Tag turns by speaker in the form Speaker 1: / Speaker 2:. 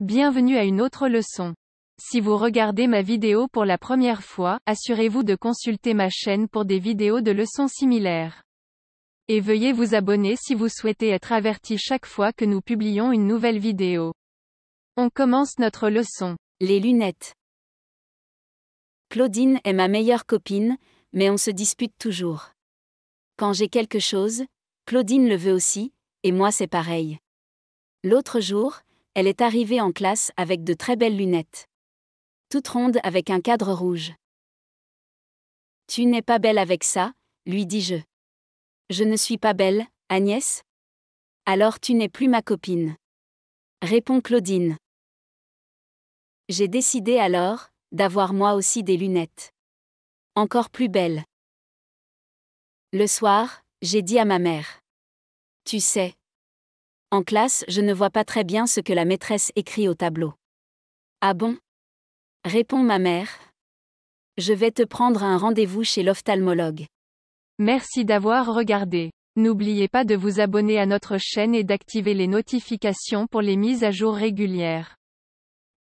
Speaker 1: Bienvenue à une autre leçon. Si vous regardez ma vidéo pour la première fois, assurez-vous de consulter ma chaîne pour des vidéos de leçons similaires. Et veuillez vous abonner si vous souhaitez être averti chaque fois que nous publions une nouvelle vidéo.
Speaker 2: On commence notre leçon. Les lunettes. Claudine est ma meilleure copine, mais on se dispute toujours. Quand j'ai quelque chose, Claudine le veut aussi, et moi c'est pareil. L'autre jour, elle est arrivée en classe avec de très belles lunettes. Toutes rondes avec un cadre rouge. Tu n'es pas belle avec ça, lui dis-je. Je ne suis pas belle, Agnès Alors tu n'es plus ma copine. Répond Claudine. J'ai décidé alors d'avoir moi aussi des lunettes. Encore plus belles. Le soir, j'ai dit à ma mère. Tu sais, en classe, je ne vois pas très bien ce que la maîtresse écrit au tableau. Ah bon Répond ma mère. Je vais te prendre un rendez-vous chez l'ophtalmologue. Merci d'avoir regardé. N'oubliez
Speaker 1: pas de vous abonner à notre chaîne et d'activer les notifications pour les mises à jour régulières.